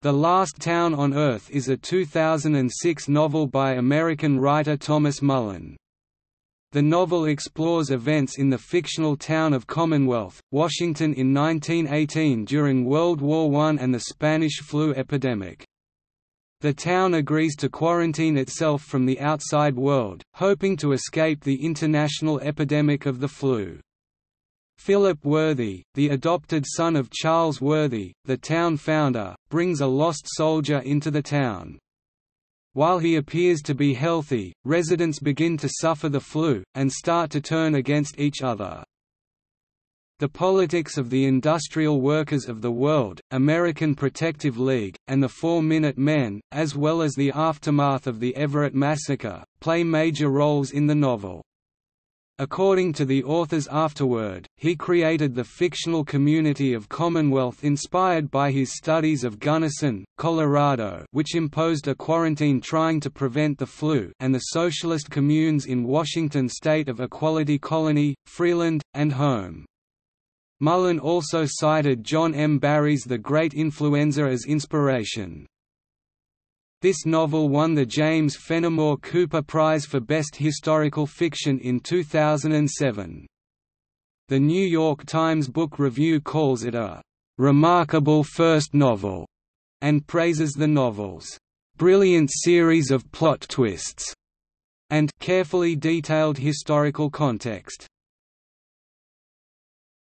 The Last Town on Earth is a 2006 novel by American writer Thomas Mullen. The novel explores events in the fictional town of Commonwealth, Washington in 1918 during World War I and the Spanish flu epidemic. The town agrees to quarantine itself from the outside world, hoping to escape the international epidemic of the flu. Philip Worthy, the adopted son of Charles Worthy, the town founder, brings a lost soldier into the town. While he appears to be healthy, residents begin to suffer the flu, and start to turn against each other. The Politics of the Industrial Workers of the World, American Protective League, and the Four-Minute Men, as well as the aftermath of the Everett Massacre, play major roles in the novel. According to the authors afterward, he created the fictional community of Commonwealth inspired by his studies of Gunnison, Colorado which imposed a quarantine trying to prevent the flu and the socialist communes in Washington state of Equality Colony, Freeland, and Home. Mullen also cited John M. Barry's The Great Influenza as inspiration. This novel won the James Fenimore Cooper Prize for Best Historical Fiction in 2007. The New York Times Book Review calls it a "...remarkable first novel," and praises the novel's "...brilliant series of plot twists," and "...carefully detailed historical context."